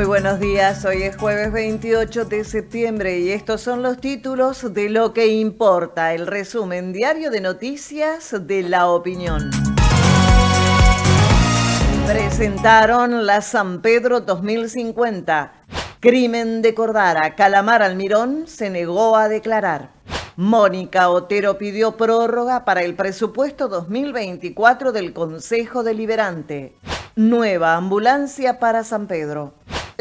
Muy buenos días, hoy es jueves 28 de septiembre y estos son los títulos de lo que importa, el resumen diario de noticias de la opinión. Presentaron la San Pedro 2050. Crimen de Cordara, Calamar Almirón se negó a declarar. Mónica Otero pidió prórroga para el presupuesto 2024 del Consejo Deliberante. Nueva ambulancia para San Pedro.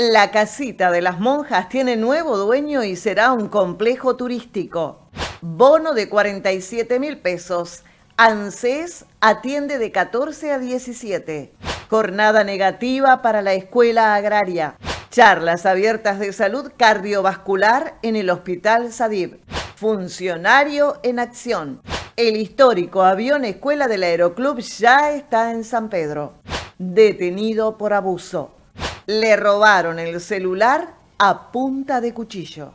La casita de las monjas tiene nuevo dueño y será un complejo turístico. Bono de 47 mil pesos. ANSES atiende de 14 a 17. Jornada negativa para la escuela agraria. Charlas abiertas de salud cardiovascular en el Hospital Sadib. Funcionario en acción. El histórico avión escuela del Aeroclub ya está en San Pedro. Detenido por abuso le robaron el celular a punta de cuchillo.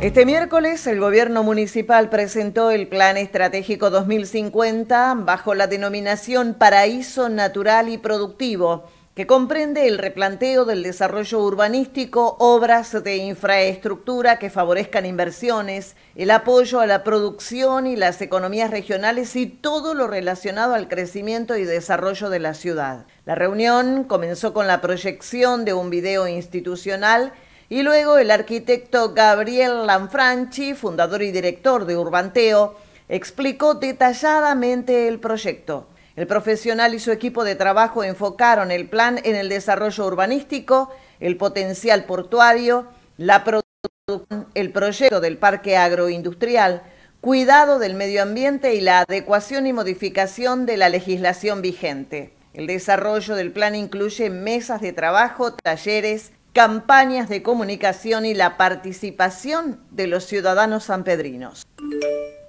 Este miércoles el gobierno municipal presentó el Plan Estratégico 2050 bajo la denominación Paraíso Natural y Productivo que comprende el replanteo del desarrollo urbanístico, obras de infraestructura que favorezcan inversiones, el apoyo a la producción y las economías regionales y todo lo relacionado al crecimiento y desarrollo de la ciudad. La reunión comenzó con la proyección de un video institucional y luego el arquitecto Gabriel Lanfranchi, fundador y director de Urbanteo, explicó detalladamente el proyecto. El profesional y su equipo de trabajo enfocaron el plan en el desarrollo urbanístico, el potencial portuario, la producción, el proyecto del parque agroindustrial, cuidado del medio ambiente y la adecuación y modificación de la legislación vigente. El desarrollo del plan incluye mesas de trabajo, talleres, campañas de comunicación y la participación de los ciudadanos sanpedrinos.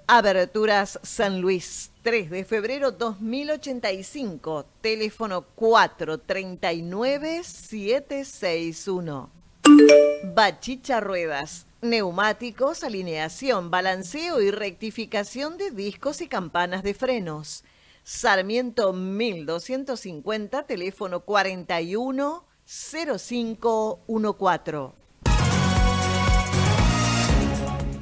Aberturas San Luis, 3 de febrero 2085, teléfono 439-761. Bachicha Ruedas, neumáticos, alineación, balanceo y rectificación de discos y campanas de frenos. Sarmiento 1250, teléfono 410514.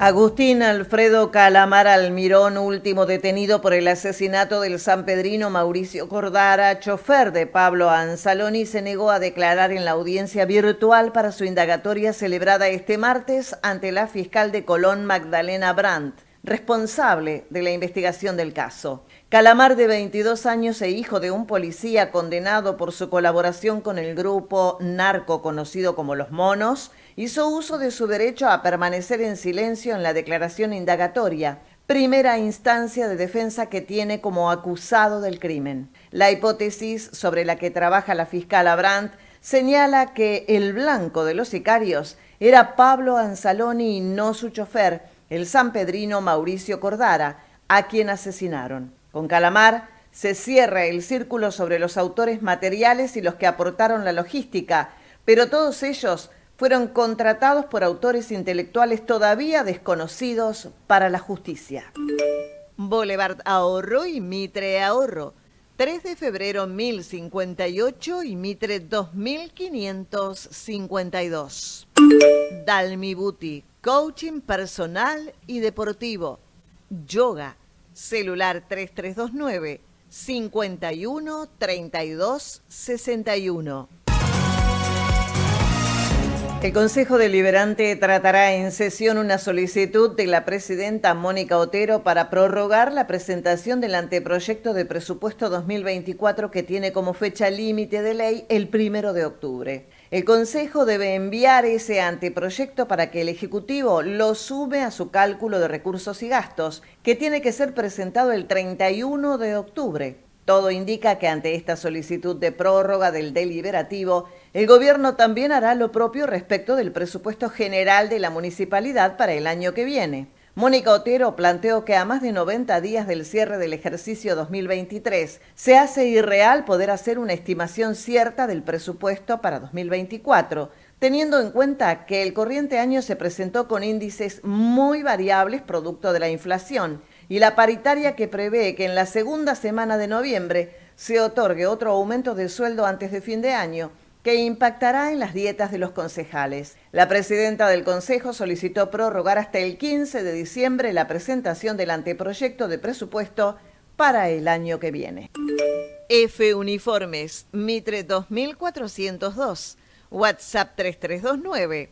Agustín Alfredo Calamar Almirón, último detenido por el asesinato del sanpedrino Mauricio Cordara, chofer de Pablo Anzaloni, se negó a declarar en la audiencia virtual para su indagatoria celebrada este martes ante la fiscal de Colón, Magdalena Brandt, responsable de la investigación del caso. Calamar, de 22 años e hijo de un policía condenado por su colaboración con el grupo narco conocido como Los Monos, hizo uso de su derecho a permanecer en silencio en la declaración indagatoria, primera instancia de defensa que tiene como acusado del crimen. La hipótesis sobre la que trabaja la fiscal Brandt señala que el blanco de los sicarios era Pablo Anzaloni y no su chofer, el sanpedrino Mauricio Cordara, a quien asesinaron. Con Calamar se cierra el círculo sobre los autores materiales y los que aportaron la logística, pero todos ellos fueron contratados por autores intelectuales todavía desconocidos para la justicia. Boulevard Ahorro y Mitre Ahorro. 3 de febrero 1058 y Mitre 2552. Dalmi Buti, coaching personal y deportivo. Yoga, celular 3329 51 32 61. El Consejo Deliberante tratará en sesión una solicitud de la presidenta Mónica Otero para prorrogar la presentación del anteproyecto de presupuesto 2024 que tiene como fecha límite de ley el primero de octubre. El Consejo debe enviar ese anteproyecto para que el Ejecutivo lo sume a su cálculo de recursos y gastos, que tiene que ser presentado el 31 de octubre. Todo indica que ante esta solicitud de prórroga del deliberativo, el gobierno también hará lo propio respecto del presupuesto general de la municipalidad para el año que viene. Mónica Otero planteó que a más de 90 días del cierre del ejercicio 2023 se hace irreal poder hacer una estimación cierta del presupuesto para 2024, teniendo en cuenta que el corriente año se presentó con índices muy variables producto de la inflación y la paritaria que prevé que en la segunda semana de noviembre se otorgue otro aumento de sueldo antes de fin de año que impactará en las dietas de los concejales. La presidenta del Consejo solicitó prorrogar hasta el 15 de diciembre la presentación del anteproyecto de presupuesto para el año que viene. Uniformes, Mitre 2402, WhatsApp 3329.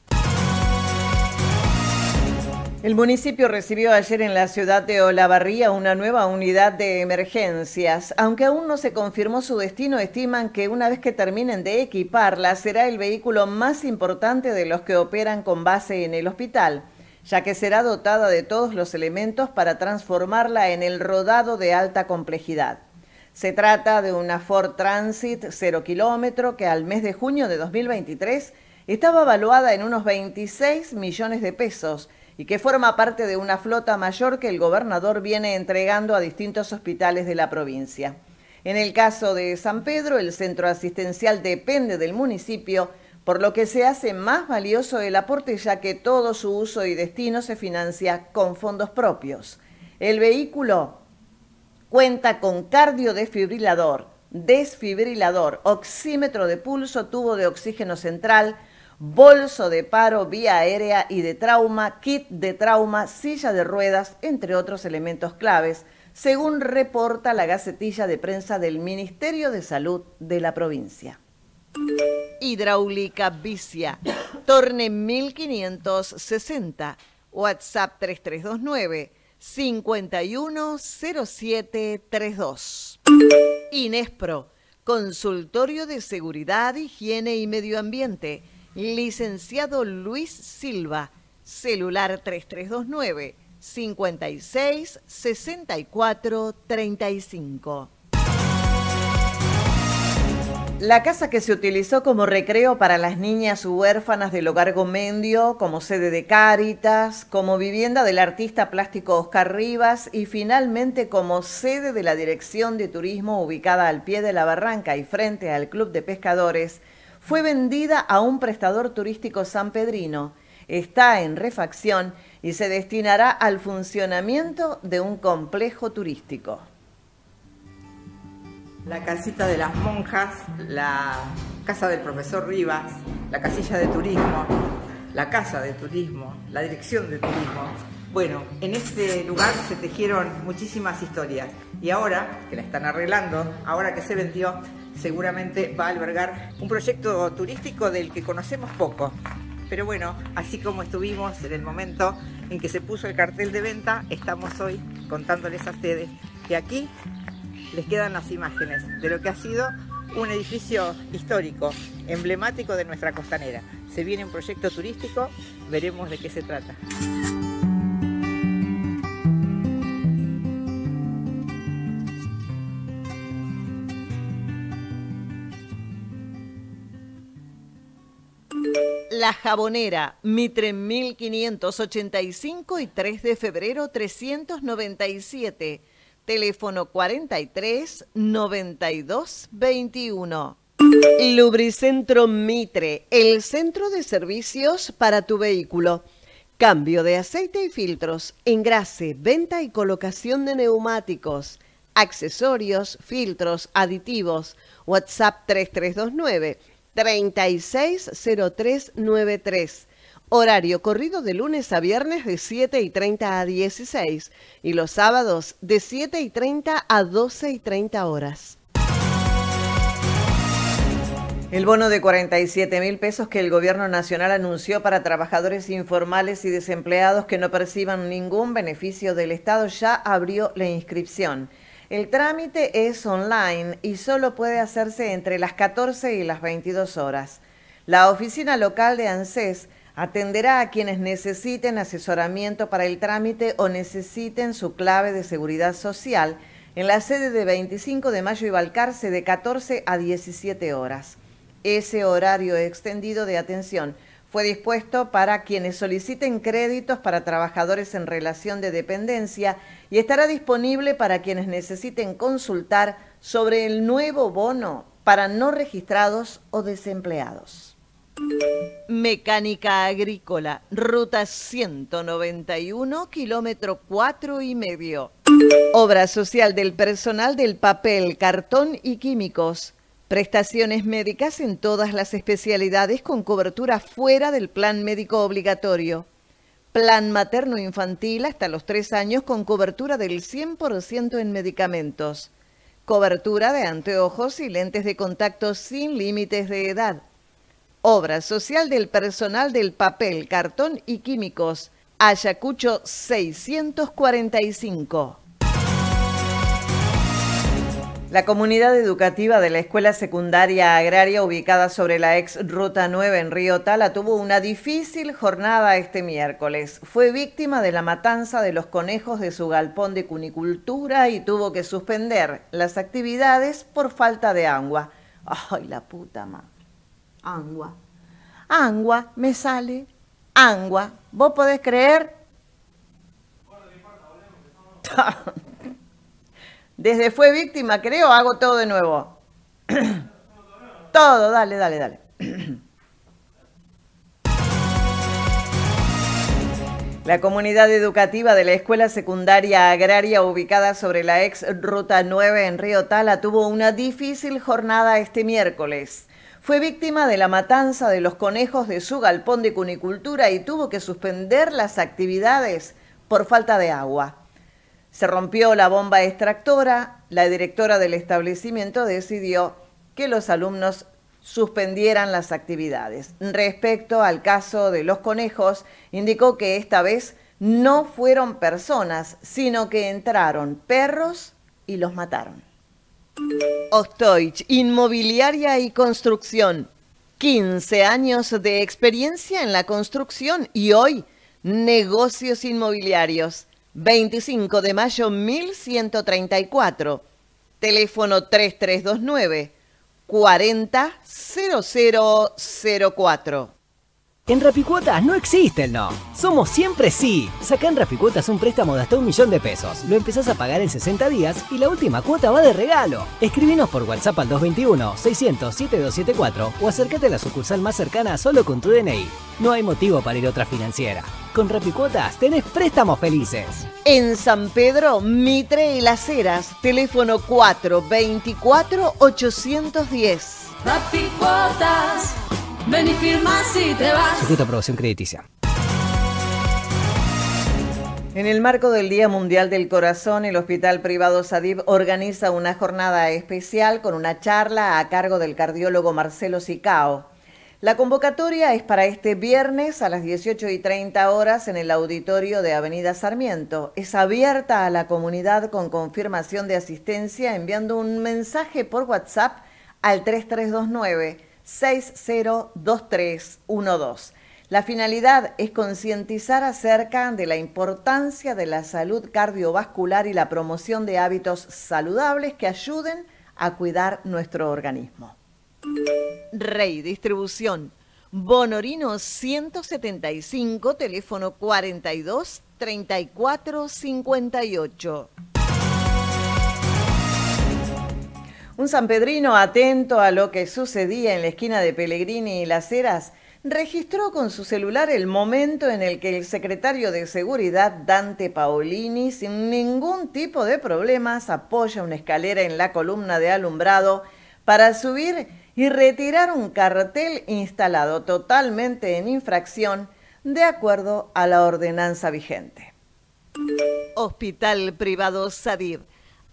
El municipio recibió ayer en la ciudad de Olavarría una nueva unidad de emergencias. Aunque aún no se confirmó su destino, estiman que una vez que terminen de equiparla será el vehículo más importante de los que operan con base en el hospital, ya que será dotada de todos los elementos para transformarla en el rodado de alta complejidad. Se trata de una Ford Transit 0 kilómetro que al mes de junio de 2023 estaba evaluada en unos 26 millones de pesos y que forma parte de una flota mayor que el gobernador viene entregando a distintos hospitales de la provincia. En el caso de San Pedro, el centro asistencial depende del municipio, por lo que se hace más valioso el aporte ya que todo su uso y destino se financia con fondos propios. El vehículo cuenta con cardiodesfibrilador, desfibrilador, oxímetro de pulso, tubo de oxígeno central, bolso de paro vía aérea y de trauma, kit de trauma, silla de ruedas, entre otros elementos claves, según reporta la Gacetilla de Prensa del Ministerio de Salud de la provincia. Hidráulica Vicia, Torne 1560, WhatsApp 3329 510732. Inespro, Consultorio de Seguridad, Higiene y Medio Ambiente Licenciado Luis Silva, celular 3329 56 64 35. La casa que se utilizó como recreo para las niñas huérfanas del hogar Gomendio, como sede de Cáritas, como vivienda del artista plástico Oscar Rivas y finalmente como sede de la Dirección de Turismo ubicada al pie de la barranca y frente al Club de Pescadores, fue vendida a un prestador turístico sanpedrino. Está en refacción y se destinará al funcionamiento de un complejo turístico. La casita de las monjas, la casa del profesor Rivas, la casilla de turismo, la casa de turismo, la dirección de turismo, bueno, en este lugar se tejieron muchísimas historias y ahora, que la están arreglando, ahora que se vendió, seguramente va a albergar un proyecto turístico del que conocemos poco. Pero bueno, así como estuvimos en el momento en que se puso el cartel de venta, estamos hoy contándoles a ustedes que aquí les quedan las imágenes de lo que ha sido un edificio histórico, emblemático de nuestra costanera. Se viene un proyecto turístico, veremos de qué se trata. Jabonera, Mitre 1585 y 3 de febrero 397. Teléfono 43 92 21. Lubricentro Mitre, el centro de servicios para tu vehículo. Cambio de aceite y filtros, engrase, venta y colocación de neumáticos, accesorios, filtros, aditivos. WhatsApp 3329 360393. Horario corrido de lunes a viernes de 7 y 30 a 16 y los sábados de 7 y 30 a 12 y 30 horas. El bono de 47 mil pesos que el gobierno nacional anunció para trabajadores informales y desempleados que no perciban ningún beneficio del Estado ya abrió la inscripción. El trámite es online y solo puede hacerse entre las 14 y las 22 horas. La oficina local de ANSES atenderá a quienes necesiten asesoramiento para el trámite o necesiten su clave de seguridad social en la sede de 25 de Mayo y Balcarce de 14 a 17 horas. Ese horario extendido de atención fue dispuesto para quienes soliciten créditos para trabajadores en relación de dependencia y estará disponible para quienes necesiten consultar sobre el nuevo bono para no registrados o desempleados. Mecánica agrícola, ruta 191, kilómetro 4 y medio. Obra social del personal del papel, cartón y químicos Prestaciones médicas en todas las especialidades con cobertura fuera del plan médico obligatorio. Plan materno-infantil hasta los tres años con cobertura del 100% en medicamentos. Cobertura de anteojos y lentes de contacto sin límites de edad. Obra social del personal del papel, cartón y químicos. Ayacucho 645. La comunidad educativa de la Escuela Secundaria Agraria ubicada sobre la ex Ruta 9 en Río Tala tuvo una difícil jornada este miércoles. Fue víctima de la matanza de los conejos de su galpón de cunicultura y tuvo que suspender las actividades por falta de agua. ¡Ay, la puta madre! Agua. Agua, me sale. Agua. ¿Vos podés creer? Desde fue víctima, creo, hago todo de nuevo. todo, dale, dale, dale. La comunidad educativa de la Escuela Secundaria Agraria ubicada sobre la ex Ruta 9 en Río Tala tuvo una difícil jornada este miércoles. Fue víctima de la matanza de los conejos de su galpón de cunicultura y tuvo que suspender las actividades por falta de agua. Se rompió la bomba extractora, la directora del establecimiento decidió que los alumnos suspendieran las actividades. Respecto al caso de los conejos, indicó que esta vez no fueron personas, sino que entraron perros y los mataron. Ostoich, inmobiliaria y construcción. 15 años de experiencia en la construcción y hoy negocios inmobiliarios. 25 de mayo 1134, teléfono 3329 400004. En Rapicuotas no existe el no. Somos siempre sí. Sacá en Rapicuotas un préstamo de hasta un millón de pesos. Lo empezás a pagar en 60 días y la última cuota va de regalo. Escríbenos por WhatsApp al 221-600-7274 o acércate a la sucursal más cercana solo con tu DNI. No hay motivo para ir a otra financiera. Con Rapicuotas tenés préstamos felices. En San Pedro, Mitre y Las Heras, teléfono 424-810. Rapicuotas. Ven y firma si te vas. aprobación crediticia. En el marco del Día Mundial del Corazón, el Hospital Privado Sadib organiza una jornada especial con una charla a cargo del cardiólogo Marcelo Sicao. La convocatoria es para este viernes a las 18 y 30 horas en el auditorio de Avenida Sarmiento. Es abierta a la comunidad con confirmación de asistencia enviando un mensaje por WhatsApp al 3329. 602312. La finalidad es concientizar acerca de la importancia de la salud cardiovascular y la promoción de hábitos saludables que ayuden a cuidar nuestro organismo. Rey Distribución, Bonorino 175, teléfono 42 3458. Un sanpedrino atento a lo que sucedía en la esquina de Pellegrini y Las Heras registró con su celular el momento en el que el secretario de Seguridad, Dante Paolini, sin ningún tipo de problemas, apoya una escalera en la columna de alumbrado para subir y retirar un cartel instalado totalmente en infracción de acuerdo a la ordenanza vigente. Hospital Privado Sadir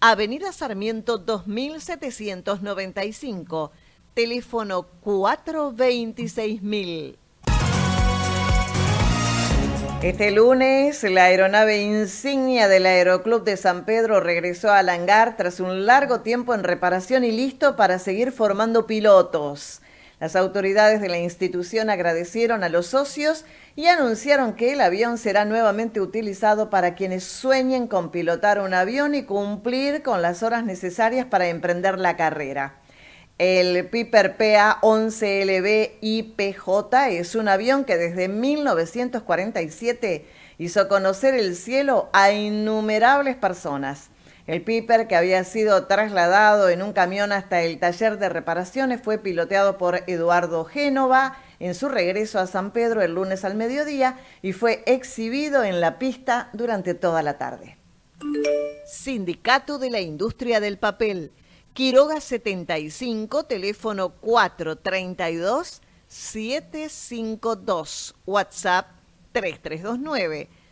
Avenida Sarmiento 2795, teléfono 426000. Este lunes, la aeronave insignia del Aeroclub de San Pedro regresó al hangar tras un largo tiempo en reparación y listo para seguir formando pilotos. Las autoridades de la institución agradecieron a los socios y anunciaron que el avión será nuevamente utilizado para quienes sueñen con pilotar un avión y cumplir con las horas necesarias para emprender la carrera. El Piper PA-11LB IPJ es un avión que desde 1947 hizo conocer el cielo a innumerables personas. El Piper, que había sido trasladado en un camión hasta el taller de reparaciones, fue piloteado por Eduardo Génova en su regreso a San Pedro el lunes al mediodía y fue exhibido en la pista durante toda la tarde. Sindicato de la Industria del Papel. Quiroga 75, teléfono 432 752, WhatsApp 3329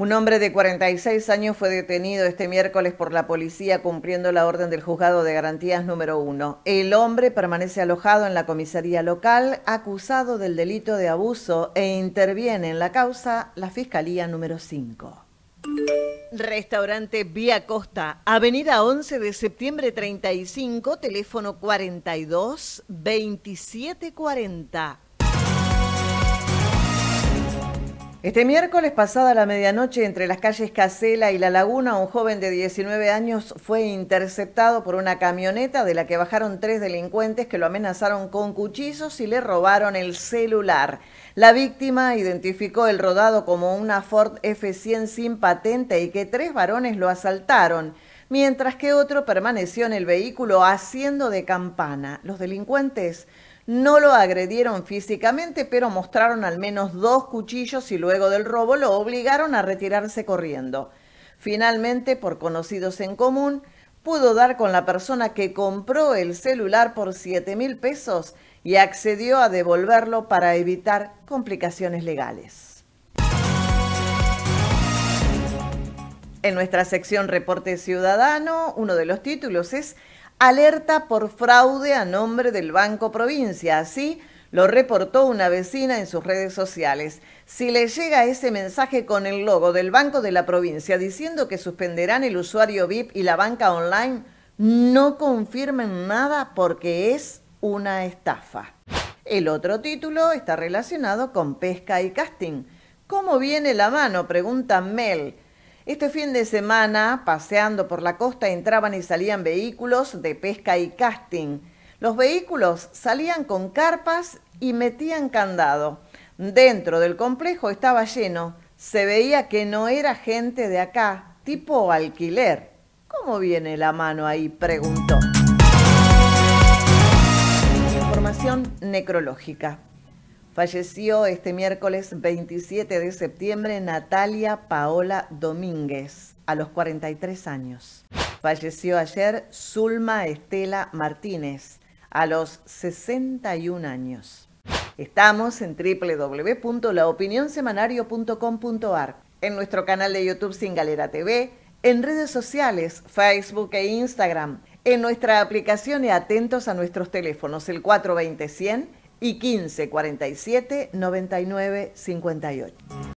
Un hombre de 46 años fue detenido este miércoles por la policía cumpliendo la orden del juzgado de garantías número 1. El hombre permanece alojado en la comisaría local acusado del delito de abuso e interviene en la causa la Fiscalía número 5. Restaurante Vía Costa, Avenida 11 de septiembre 35, teléfono 42 2740. Este miércoles pasada la medianoche entre las calles Casela y La Laguna, un joven de 19 años fue interceptado por una camioneta de la que bajaron tres delincuentes que lo amenazaron con cuchillos y le robaron el celular. La víctima identificó el rodado como una Ford F100 sin patente y que tres varones lo asaltaron, mientras que otro permaneció en el vehículo haciendo de campana. Los delincuentes no lo agredieron físicamente, pero mostraron al menos dos cuchillos y luego del robo lo obligaron a retirarse corriendo. Finalmente, por conocidos en común, pudo dar con la persona que compró el celular por 7 mil pesos y accedió a devolverlo para evitar complicaciones legales. En nuestra sección Reporte Ciudadano, uno de los títulos es alerta por fraude a nombre del Banco Provincia. Así lo reportó una vecina en sus redes sociales. Si le llega ese mensaje con el logo del Banco de la Provincia diciendo que suspenderán el usuario VIP y la banca online, no confirmen nada porque es una estafa. El otro título está relacionado con pesca y casting. ¿Cómo viene la mano? Pregunta Mel. Este fin de semana, paseando por la costa, entraban y salían vehículos de pesca y casting. Los vehículos salían con carpas y metían candado. Dentro del complejo estaba lleno. Se veía que no era gente de acá, tipo alquiler. ¿Cómo viene la mano ahí? preguntó. Información necrológica. Falleció este miércoles 27 de septiembre Natalia Paola Domínguez, a los 43 años. Falleció ayer Zulma Estela Martínez, a los 61 años. Estamos en www.laopinionsemanario.com.ar, en nuestro canal de YouTube Sin Galera TV, en redes sociales, Facebook e Instagram, en nuestra aplicación y atentos a nuestros teléfonos, el 420 y 15 47 99 58.